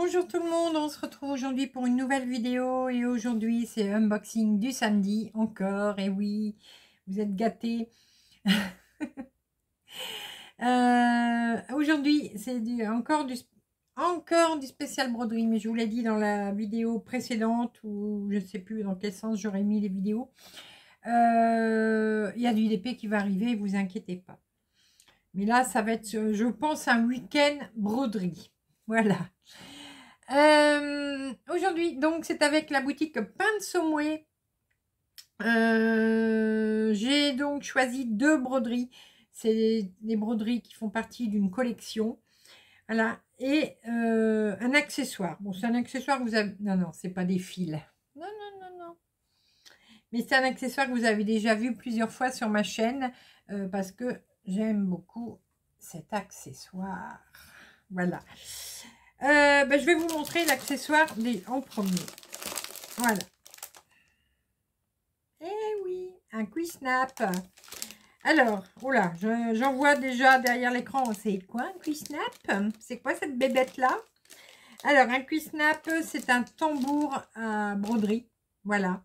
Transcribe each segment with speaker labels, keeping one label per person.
Speaker 1: Bonjour tout le monde, on se retrouve aujourd'hui pour une nouvelle vidéo et aujourd'hui c'est unboxing du samedi encore, et oui, vous êtes gâtés. Euh, aujourd'hui c'est encore du, encore du spécial broderie, mais je vous l'ai dit dans la vidéo précédente ou je ne sais plus dans quel sens j'aurais mis les vidéos. Euh, il y a du DP qui va arriver, vous inquiétez pas. Mais là, ça va être, je pense, un week-end broderie. Voilà. Euh, aujourd'hui, donc, c'est avec la boutique Pain de euh, J'ai donc choisi deux broderies. C'est des broderies qui font partie d'une collection. Voilà. Et euh, un accessoire. Bon, c'est un accessoire que vous avez... Non, non, c'est pas des fils. Non, non, non, non. Mais c'est un accessoire que vous avez déjà vu plusieurs fois sur ma chaîne. parce que j'aime beaucoup cet accessoire. Voilà. Euh, bah, je vais vous montrer l'accessoire des... en premier. Voilà. Eh oui, un quick snap. Alors, oh j'en vois déjà derrière l'écran. C'est quoi un quick snap C'est quoi cette bébête-là Alors, un quick snap, c'est un tambour à broderie. Voilà.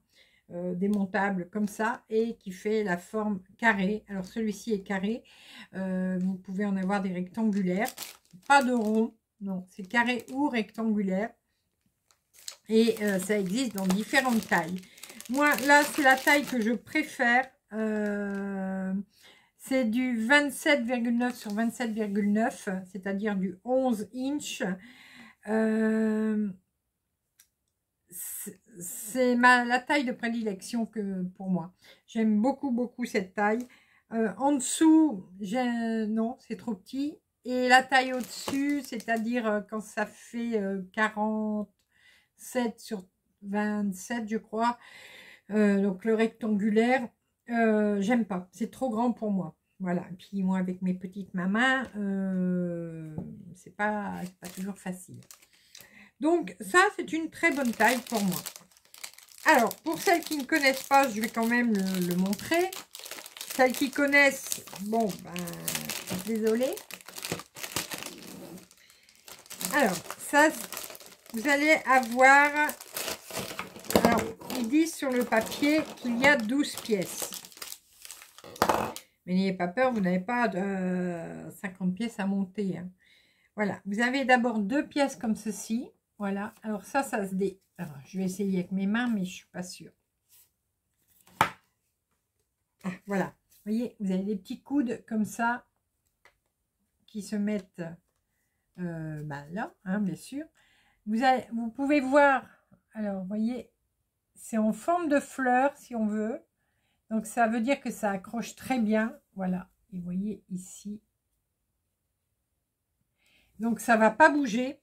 Speaker 1: Euh, démontable comme ça et qui fait la forme carrée. Alors celui-ci est carré, euh, vous pouvez en avoir des rectangulaires, pas de rond, non, c'est carré ou rectangulaire. Et euh, ça existe dans différentes tailles. Moi, là, c'est la taille que je préfère. Euh, c'est du 27,9 sur 27,9, c'est-à-dire du 11 inch. Euh, c'est la taille de prédilection que pour moi. J'aime beaucoup, beaucoup cette taille. en dessous, non, c'est trop petit. Et la taille au-dessus, c'est-à-dire euh, quand ça fait 47 euh, sur 27, je crois, euh, donc le rectangulaire, j'aime pas. C'est trop grand pour moi. Voilà. Et puis moi, avec mes petites mamans, ce c'est pas, pas toujours facile. Donc ça, c'est une très bonne taille pour moi. Alors, pour celles qui ne connaissent pas, je vais quand même le, montrer. Celles qui connaissent, bon, ben, désolée. Alors, ça, vous allez avoir... Alors, ils disent sur le papier qu'il y a 12 pièces. Mais n'ayez pas peur, vous n'avez pas de euh, 50 pièces à monter. Hein. Voilà, vous avez d'abord deux pièces comme ceci. Voilà, alors ça, ça se dé... Alors, je vais essayer avec mes mains, mais je ne suis pas sûre. Ah, voilà, vous voyez, vous avez des petits coudes comme ça qui se mettent euh, bah, là, hein, bien sûr. Vous, vous pouvez voir, alors vous voyez, c'est en forme de fleur si on veut. Donc ça veut dire que ça accroche très bien. Voilà, et vous voyez ici. Donc ça va pas bouger.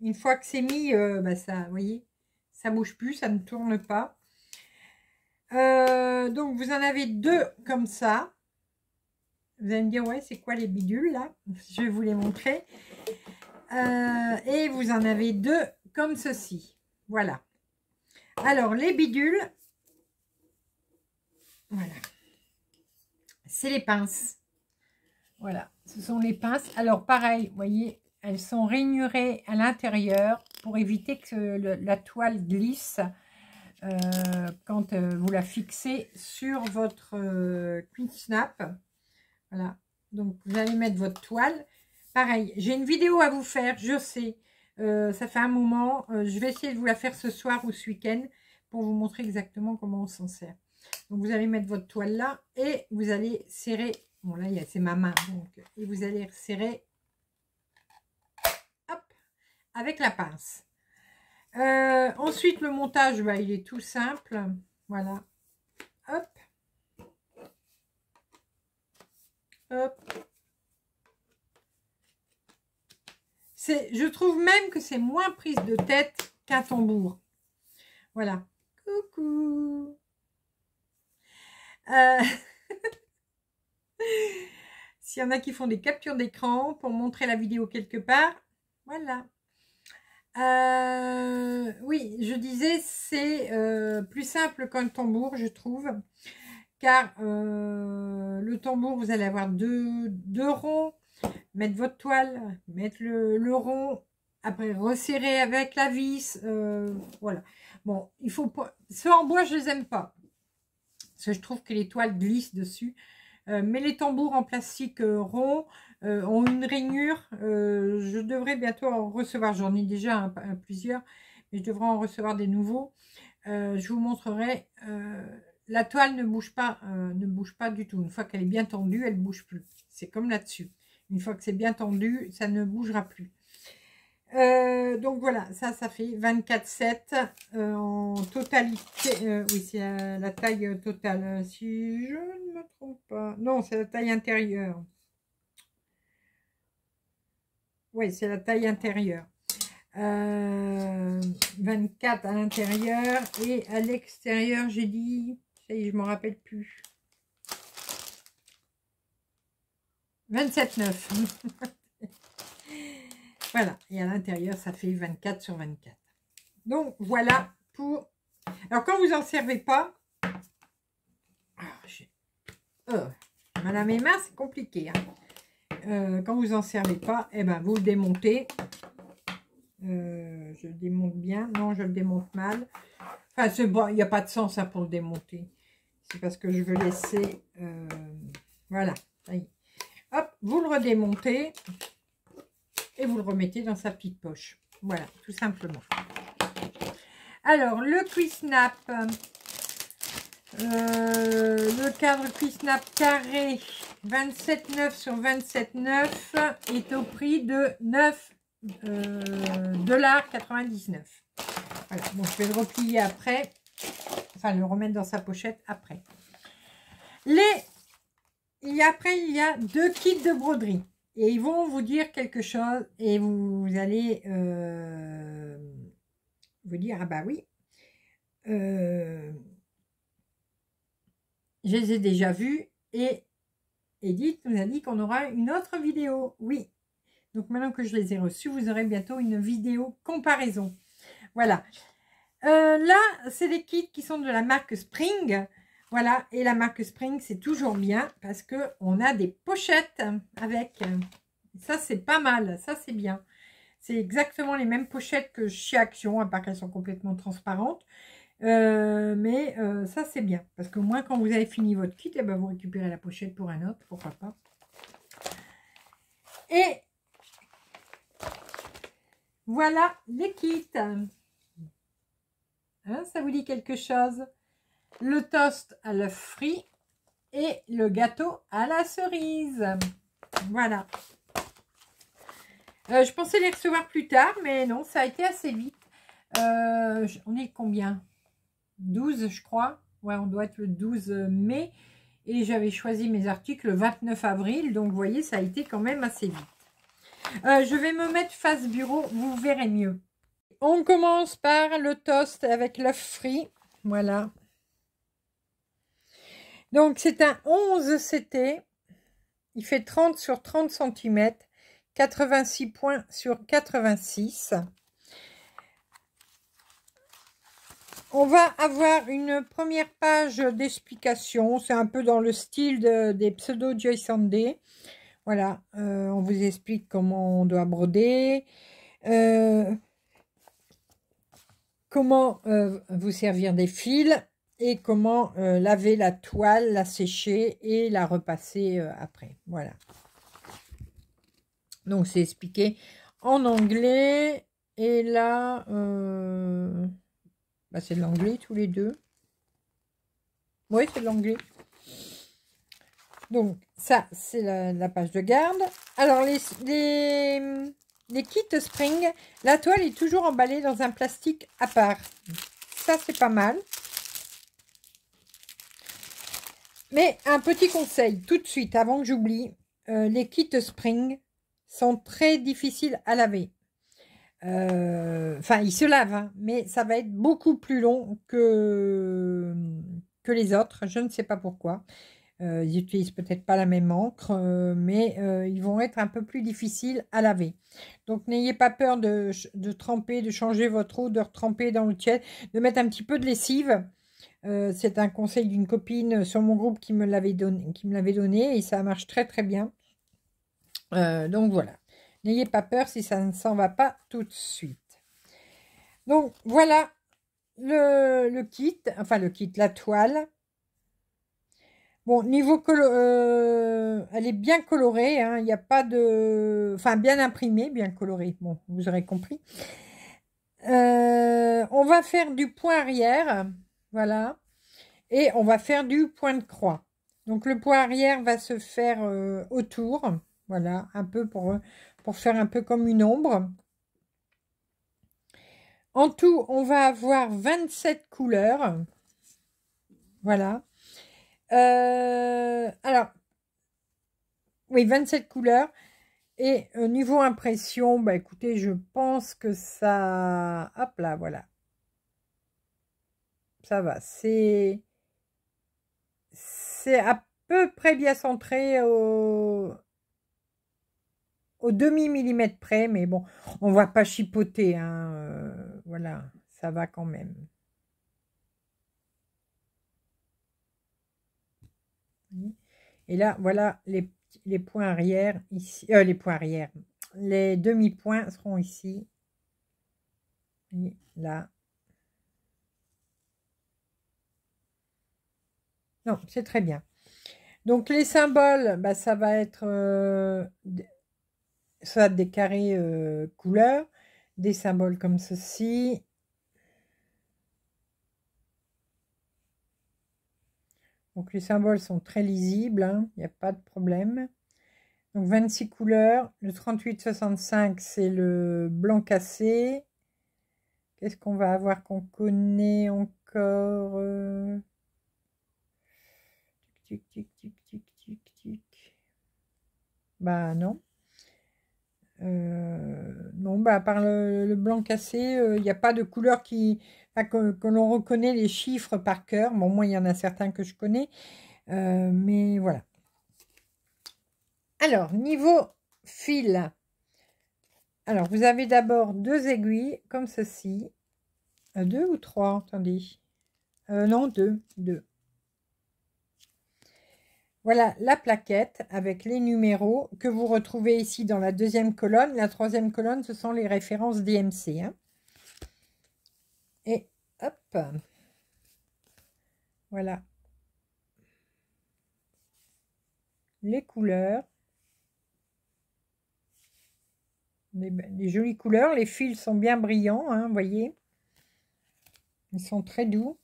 Speaker 1: Une fois que c'est mis, euh, bah, ça, vous voyez, ça bouge plus, ça ne tourne pas. Euh, donc vous en avez deux comme ça. Vous allez me dire, ouais, c'est quoi les bidules là Je vais vous les montrer. Euh, et vous en avez deux comme ceci. Voilà. Alors, les bidules, voilà, c'est les pinces. Voilà, ce sont les pinces. Alors, pareil, vous voyez, elles sont rainurées à l'intérieur pour éviter que la toile glisse euh, quand euh, vous la fixez sur votre euh, snap. Voilà, donc vous allez mettre votre toile Pareil, j'ai une vidéo à vous faire, je sais. Euh, ça fait un moment. Euh, je vais essayer de vous la faire ce soir ou ce week-end pour vous montrer exactement comment on s'en sert. Donc, vous allez mettre votre toile là et vous allez serrer. Bon, là, il c'est ma main. Donc, et vous allez serrer hop, avec la pince. Euh, ensuite, le montage, bah, il est tout simple. Voilà. Hop. Hop. Je trouve même que c'est moins prise de tête qu'un tambour. Voilà. Coucou. Euh, s'il y en a qui font des captures d'écran pour montrer la vidéo quelque part, voilà. Euh, oui, je disais, c'est euh, plus simple qu'un tambour, je trouve. Car le tambour, vous allez avoir deux, deux ronds mettre votre toile, mettre le, rond, après resserrer avec la vis, euh, voilà. Bon, il faut pas... Ceux en bois, je les aime pas, parce que je trouve que les toiles glissent dessus. Euh, mais les tambours en plastique euh, rond ont une rainure. je devrais bientôt en recevoir, j'en ai déjà plusieurs, mais je devrais en recevoir des nouveaux. je vous montrerai. la toile ne bouge pas, ne bouge pas du tout. Une fois qu'elle est bien tendue, elle bouge plus. C'est comme là-dessus. Une fois que c'est bien tendu, ça ne bougera plus. Euh, donc voilà, ça, ça fait 24 7 euh, en totalité. Euh, oui, c'est la, taille totale. Si je ne me trompe pas. Non, c'est la taille intérieure. Oui, c'est la taille intérieure. 24 à l'intérieur et à l'extérieur, j'ai dit... Ça y est, je ne m'en rappelle plus. 27,9. voilà. Et à l'intérieur, ça fait 24 sur 24. Donc, voilà pour... Alors, quand vous en servez pas... Ah, madame c'est compliqué. Hein. Euh, quand vous en servez pas, eh ben, vous le démontez. Euh, je le démonte bien. Non, je le démonte mal. Enfin, il n'y a pas de sens à hein, pour le démonter. C'est parce que je veux laisser... Euh, voilà, ça y est vous le redémontez et vous le remettez dans sa petite poche. Voilà, tout simplement. Alors, le Quiznap, euh, le cadre Quiznap carré 27,9 sur 27,9 est au prix de 9,99 euh, dollars 99. bon, je vais le replier après, enfin le remettre dans sa pochette après. Les et après, il y a deux kits de broderie. Et ils vont vous dire quelque chose et vous, allez euh, vous dire, ah bah oui, euh, je les ai déjà vus et Edith nous a dit qu'on aura une autre vidéo. Oui, donc maintenant que je les ai reçus, vous aurez bientôt une vidéo comparaison. Voilà. Euh, là, c'est des kits qui sont de la marque Spring. Voilà, et la marque Spring, c'est toujours bien parce que on a des pochettes avec. Ça, c'est pas mal, ça, c'est bien. C'est exactement les mêmes pochettes que chez Action, à part qu'elles sont complètement transparentes. Euh, mais euh, ça, c'est bien. Parce que moins, quand vous avez fini votre kit, eh ben, vous récupérez la pochette pour un autre, pourquoi pas. Et voilà les kits. Hein, ça vous dit quelque chose le toast à l'œuf frit et le gâteau à la cerise. Voilà. Euh, je pensais les recevoir plus tard, mais non, ça a été assez vite. Euh, on est combien 12, je crois. Ouais, on doit être le 12 mai. Et j'avais choisi mes articles le 29 avril. Donc, vous voyez, ça a été quand même assez vite. Euh, je vais me mettre face bureau, vous verrez mieux. On commence par le toast avec l'œuf frit. Voilà. Donc c'est un 11 CT, il fait 30 sur 30 cm, 86 points sur 86. On va avoir une première page d'explication. C'est un peu dans le style des pseudo Joy Sunday. Voilà, euh, on vous explique comment on doit broder, euh, comment euh, vous servir des fils, et comment euh, laver la toile, la sécher et la repasser euh, après. Voilà. Donc, c'est expliqué en anglais. Et là, euh, bah, c'est de l'anglais tous les deux. Oui, c'est de l'anglais. Donc, ça, c'est la, page de garde. Alors, les, les, les kits Spring, la toile est toujours emballée dans un plastique à part. Ça, c'est pas mal. Mais un petit conseil, tout de suite, avant que j'oublie, euh, les kits Spring sont très difficiles à laver. Euh, enfin, ils se lavent, hein, mais ça va être beaucoup plus long que, que les autres. Je ne sais pas pourquoi. Euh, ils utilisent peut-être pas la même encre, mais ils vont être un peu plus difficiles à laver. Donc n'ayez pas peur de, de, tremper, de changer votre eau, de retremper dans le tiède, de mettre un petit peu de lessive. Euh, c'est un conseil d'une copine sur mon groupe qui me l'avait donné, qui me l'avait donné et ça marche très très bien. Euh, donc voilà. N'ayez pas peur si ça ne s'en va pas tout de suite. Donc voilà le, kit, enfin le kit, la toile. Bon, niveau euh, elle est bien colorée, hein. il n'y a pas de... Enfin, bien imprimée, bien colorée, bon, vous aurez compris. on va faire du point arrière. Voilà. Et on va faire du point de croix. Donc le point arrière va se faire euh, autour. Voilà, un peu pour, pour faire un peu comme une ombre. En tout, on va avoir 27 couleurs. Voilà. Euh, alors, oui, 27 couleurs. Et euh, niveau impression, bah écoutez, je pense que ça... Hop là, voilà ça va. C'est c'est à peu près bien centré au, au demi-millimètre près, mais bon, on va pas chipoter, hein, euh, voilà, ça va quand même. Et là, voilà, les, les points arrière, ici, euh, les points arrière, les demi-points seront ici, là, Non, c'est très bien. Donc les symboles, bah, ça va être soit euh, des carrés euh, couleurs, des symboles comme ceci. Donc les symboles sont très lisibles, hein, il n'y a pas de problème. Donc 26 couleurs, le 3865 c'est le blanc cassé. Qu'est-ce qu'on va avoir qu'on connaît encore euh? tic, tic, tic, tic, tic, tic. Bah non. Euh, non, bah, par le, blanc cassé, il euh, n'y a pas de couleur qui, ah, que, l'on reconnaît les chiffres par cœur. Bon, moi, il y en a certains que je connais, euh, mais voilà. Alors, niveau fil, alors vous avez d'abord deux aiguilles comme ceci, euh, deux ou trois, attendez, non, deux, deux. Voilà la plaquette avec les numéros que vous retrouvez ici dans la deuxième colonne. La troisième colonne, ce sont les références DMC. Hein. Et hop, voilà les couleurs, ben, les, jolies couleurs. Les fils sont bien brillants, hein, vous voyez. Ils sont très doux.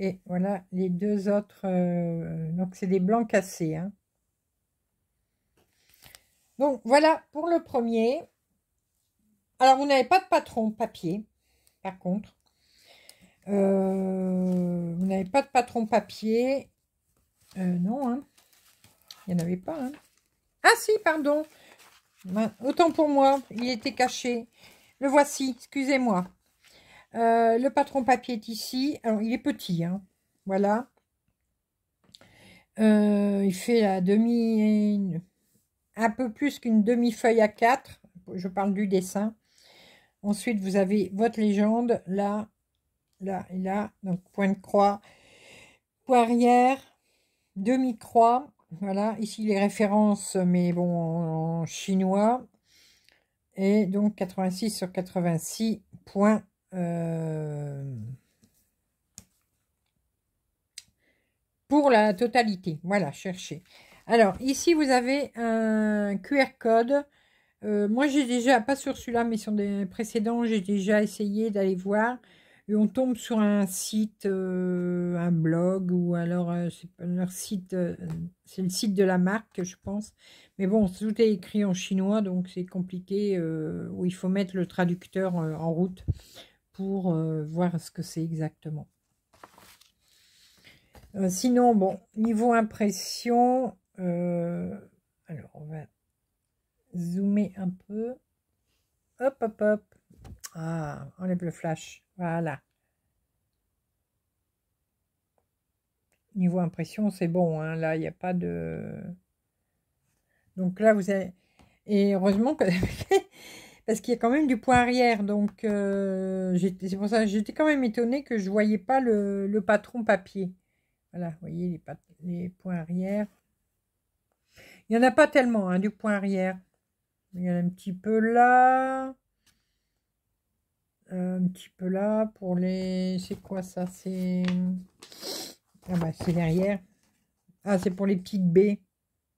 Speaker 1: Et voilà les deux autres. Euh, donc, c'est des blancs cassés. Hein. Donc, voilà pour le premier. Alors, vous n'avez pas de patron papier, par contre. Euh, vous n'avez pas de patron papier. Euh, non, hein. il n'y en avait pas. Hein. Ah si, pardon. Ben, autant pour moi, il était caché. Le voici, excusez-moi. Euh, le patron papier est ici. Alors, il est petit, hein. Voilà. Euh, il fait la demi... Un peu plus qu'une demi-feuille à 4. Je parle du dessin. Ensuite, vous avez votre légende. Là, là et là. Donc, point de croix. poirière, Demi-croix. Voilà. Ici, les références, mais bon, en chinois. Et donc, 86 sur 86. Point euh, pour la totalité. Voilà, Chercher. Alors, ici, vous avez un QR code. Euh, moi, j'ai déjà, pas sur celui-là, mais sur des précédents, j'ai déjà essayé d'aller voir. Et on tombe sur un site, euh, un blog, ou alors leur site, c'est le site de la marque, je pense. Mais bon, tout est écrit en chinois, donc c'est compliqué, où il faut mettre le traducteur en route pour euh, voir ce que c'est exactement. Euh, sinon, bon, niveau impression, euh, alors on va zoomer un peu. Hop, hop, hop. Ah, enlève le flash. Voilà. Niveau impression, c'est bon. Hein. Là, il n'y a pas de... Donc là, vous avez... Et heureusement que... parce qu'il y a quand même du point arrière. Donc, euh, c'est pour ça j'étais quand même étonnée que je voyais pas le, patron papier. Voilà, vous voyez les, points arrière. Il n'y en a pas tellement, hein, du point arrière. Il y en a un petit peu là. Euh, un petit peu là pour les... C'est quoi ça C'est... Ah bah c'est derrière. Ah, c'est pour les petites baies.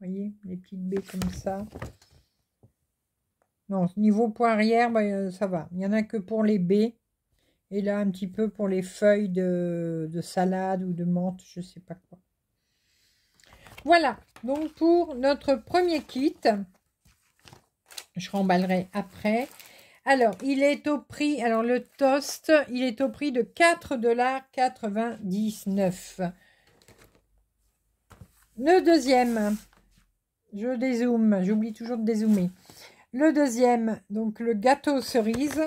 Speaker 1: Vous voyez, les petites baies comme ça. Non, niveau point bah, euh, ça va. Il n'y en a que pour les baies. Et là, un petit peu pour les feuilles de, de salade ou de menthe, je ne sais pas quoi. Voilà, donc pour notre premier kit. Je remballerai après. Alors, il est au prix, alors le toast, il est au prix de 4,99$. Le deuxième, je dézoome, j'oublie toujours de dézoomer. Le deuxième, donc le gâteau cerise.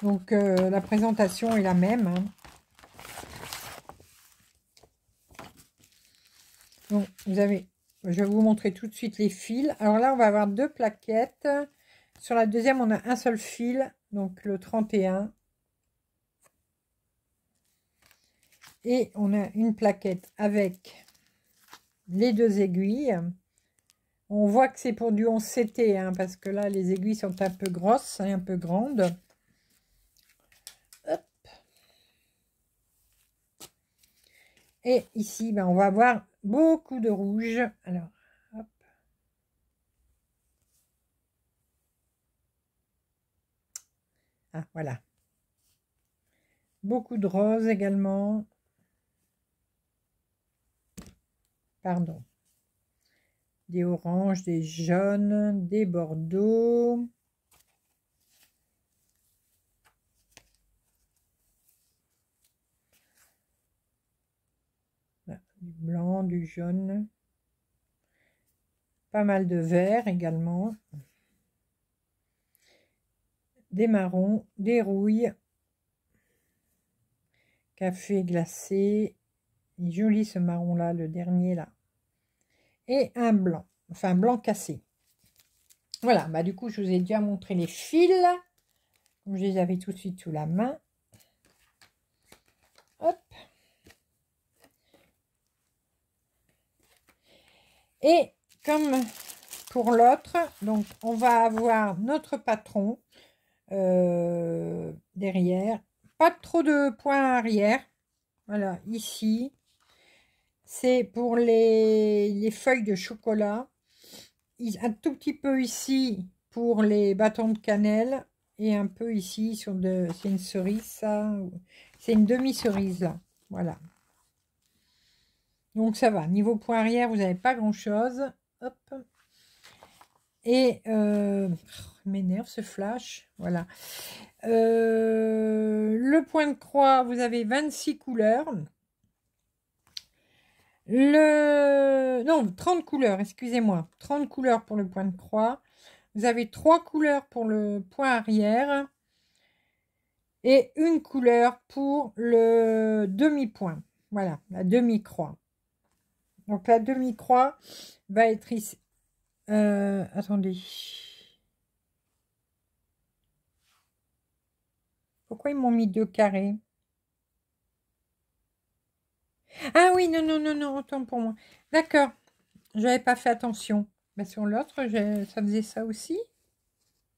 Speaker 1: Donc euh, la présentation est la même. Hein. Donc vous avez, je vais vous montrer tout de suite les fils. Alors là on va avoir deux plaquettes. Sur la deuxième on a un seul fil, donc le 31. Et on a une plaquette avec les deux aiguilles. On voit que c'est pour du 11 CT, hein, parce que là, les aiguilles sont un peu grosses et un peu grandes. Hop. Et ici, ben, on va avoir beaucoup de rouge. Alors, Ah, voilà. Beaucoup de rose également. pardon. Des oranges, des jaunes, des bordeaux. du blanc, du jaune. Pas mal de vert également. Des marrons, des rouilles. Café glacé. joli ce marron là, le dernier là et un blanc, enfin blanc cassé. Voilà, bah du coup, je vous ai déjà montré les fils, je les avais tout de suite sous la main. Hop. Et comme pour l'autre, donc on va avoir notre patron euh, derrière. Pas trop de points arrière. Voilà, ici c'est pour les, feuilles de chocolat. Un tout petit peu ici pour les bâtons de cannelle. Et un peu ici, sur de, c'est une cerise, ça. C'est une demi-cerise, là. Voilà. Donc, ça va. Niveau point arrière, vous n'avez pas grand-chose. Hop. Et, Mes euh, oh, m'énerve ce flash, voilà. Euh, le point de croix, vous avez 26 couleurs. Le... Non, 30 couleurs, excusez-moi. 30 couleurs pour le point de croix. Vous avez trois couleurs pour le point arrière. Et une couleur pour le demi-point. Voilà, la demi-croix. Donc la demi-croix va être ici. Euh, attendez. Pourquoi ils m'ont mis deux carrés ah oui, non, non, non, non, autant pour moi. D'accord. je n'avais pas fait attention. Mais sur l'autre, ça faisait ça aussi.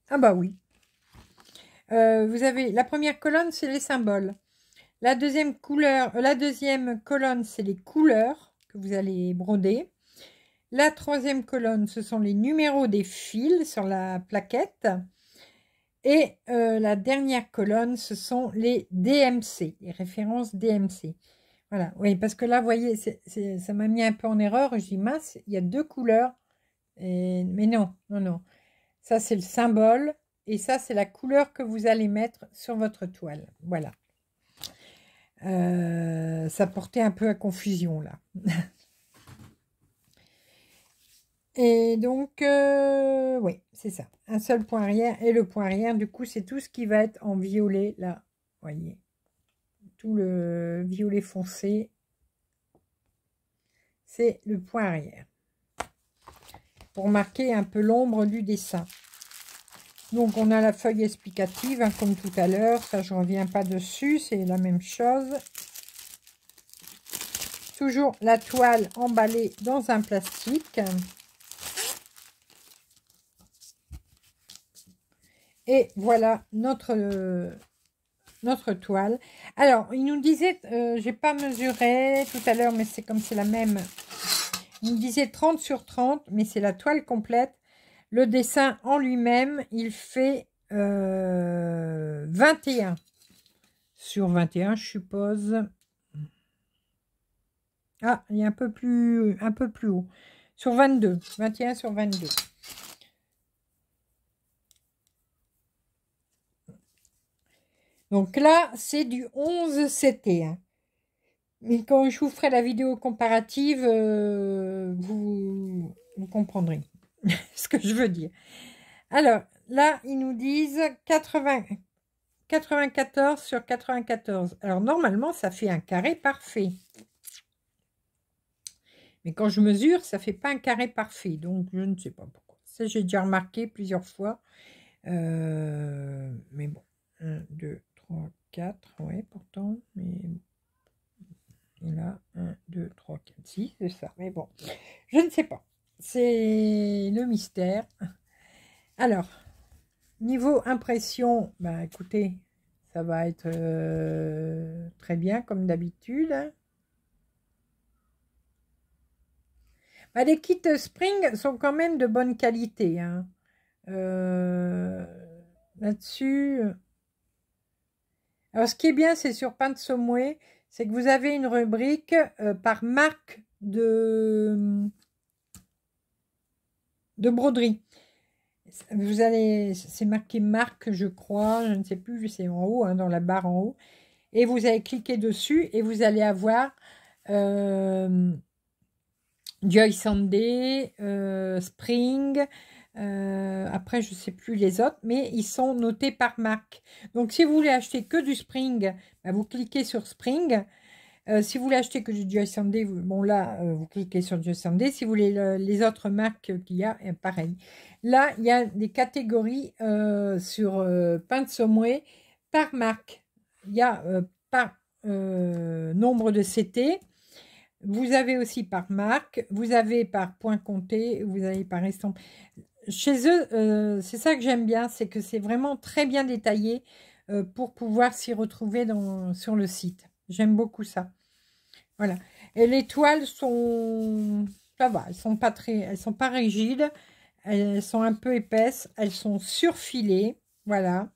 Speaker 1: Ah bah oui. Euh, vous avez la première colonne, c'est les symboles. La deuxième couleur, euh, la deuxième colonne, c'est les couleurs que vous allez broder. La troisième colonne, ce sont les numéros des fils sur la plaquette. Et euh, la dernière colonne, ce sont les DMC, les références DMC oui, parce que là, vous voyez, ça m'a mis un peu en erreur. Je dis, mince, il y a deux couleurs. Mais non, non, non. Ça, c'est le symbole. Et ça, c'est la couleur que vous allez mettre sur votre toile. Voilà. Euh, ça portait un peu à confusion, là. et donc, euh, oui, c'est ça. Un seul point arrière et le point arrière. Du coup, c'est tout ce qui va être en violet, là. voyez tout le violet foncé, c'est le point arrière. Pour marquer un peu l'ombre du dessin. Donc on a la feuille explicative, hein, comme tout à l'heure, ça je reviens pas dessus, c'est la même chose. Toujours la toile emballée dans un plastique. Et voilà notre euh, notre toile. Alors, il nous disait, euh, j'ai pas mesuré tout à l'heure, mais c'est comme c'est la même. Il nous disait 30 sur 30, mais c'est la toile complète. Le dessin en lui-même, il fait 21 euh, sur 21, je suppose. Ah, il est un peu plus, un peu plus haut. Sur 22, 21 sur 22. Donc là, c'est du 11 CT. Hein. Mais quand je vous ferai la vidéo comparative, euh, vous, comprendrez ce que je veux dire. Alors, là, ils nous disent 80, 94 sur 94. Alors, normalement, ça fait un carré parfait. Mais quand je mesure, ça fait pas un carré parfait. Donc, je ne sais pas pourquoi. Ça, j'ai déjà remarqué plusieurs fois. Euh, mais bon, 1, 2, 4, oui, pourtant, mais et là, 1, 2, 3, 4, 6, c'est ça. Mais bon, je ne sais pas. C'est le mystère. Alors, niveau impression, bah écoutez, ça va être euh, très bien comme d'habitude. Hein. Bah, les kits Spring sont quand même de bonne qualité. Hein. Euh, là-dessus, alors, ce qui est bien, c'est sur Pansomway, c'est que vous avez une rubrique euh, par marque de, hum, de broderie. Vous allez, c'est marqué marque, je crois, je ne sais plus, c'est en haut, hein, dans la barre en haut. Et vous allez cliquer dessus et vous allez avoir euh, Joy Sunday, euh, Spring, euh, après, je ne sais plus les autres, mais ils sont notés par marque. Donc, si vous voulez acheter que du Spring, bah, vous cliquez sur Spring. Euh, si vous voulez acheter que du Joy vous, bon là, euh, vous cliquez sur Joy Sunday. Si vous voulez les autres marques qu'il y a, pareil. Là, il y a des catégories sur pain de par marque. Il y a par nombre de CT. Vous avez aussi par marque, vous avez par point compté, vous avez par exemple chez eux, euh, c'est ça que j'aime bien, c'est que c'est vraiment très bien détaillé euh, pour pouvoir s'y retrouver sur le site. J'aime beaucoup ça. Voilà. Et les toiles sont... Ça va, elles sont pas très... Elles sont pas rigides. Elles sont un peu épaisses. Elles sont surfilées. Voilà.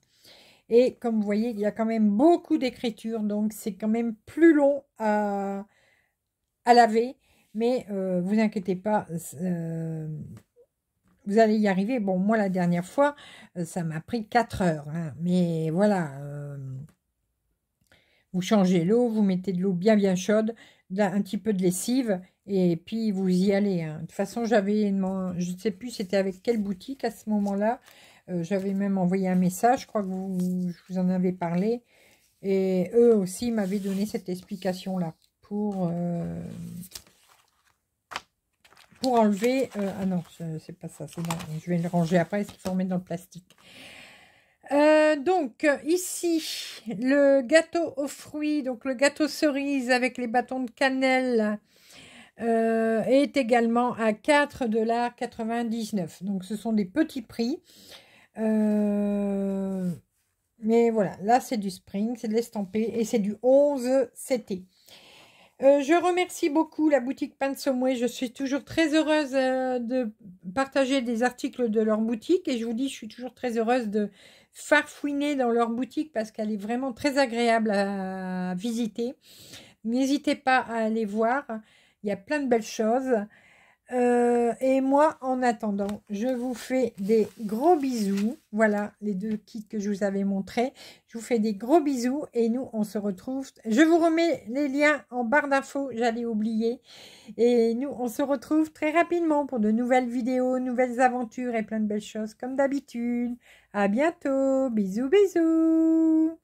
Speaker 1: Et comme vous voyez, il y a quand même beaucoup d'écriture. Donc, c'est quand même plus long à, à laver. Mais euh, vous inquiétez pas vous allez y arriver. Bon, moi, la dernière fois, euh, ça m'a pris 4 heures. Hein. mais voilà, euh, vous changez l'eau, vous mettez de l'eau bien, bien chaude, un petit peu de lessive, et puis vous y allez. Hein. De toute façon, j'avais, je ne sais plus c'était avec quelle boutique à ce moment-là. Euh, j'avais même envoyé un message, je crois que je vous en avais parlé. Et eux aussi m'avaient donné cette explication-là pour pour enlever... Euh, ah non, c'est pas ça, c'est bon. Je vais le ranger après, ce qu'il faut mettre dans le plastique euh, donc ici le gâteau aux fruits, donc le gâteau cerise avec les bâtons de cannelle euh, est également à 4,99$. Donc ce sont des petits prix. mais voilà, là c'est du spring, c'est de l'estampé et c'est du 11 CT. Euh, je remercie beaucoup la boutique Pansomway. Je suis toujours très heureuse euh, de partager des articles de leur boutique. Et je vous dis, je suis toujours très heureuse de farfouiner dans leur boutique parce qu'elle est vraiment très agréable à visiter. N'hésitez pas à aller voir. Il y a plein de belles choses. Euh, et moi, en attendant, je vous fais des gros bisous. Voilà les deux kits que je vous avais montrés. Je vous fais des gros bisous et nous, on se retrouve. Je vous remets les liens en barre d'infos, j'allais oublier. Et nous, on se retrouve très rapidement pour de nouvelles vidéos, nouvelles aventures et plein de belles choses comme d'habitude. À bientôt. Bisous, bisous.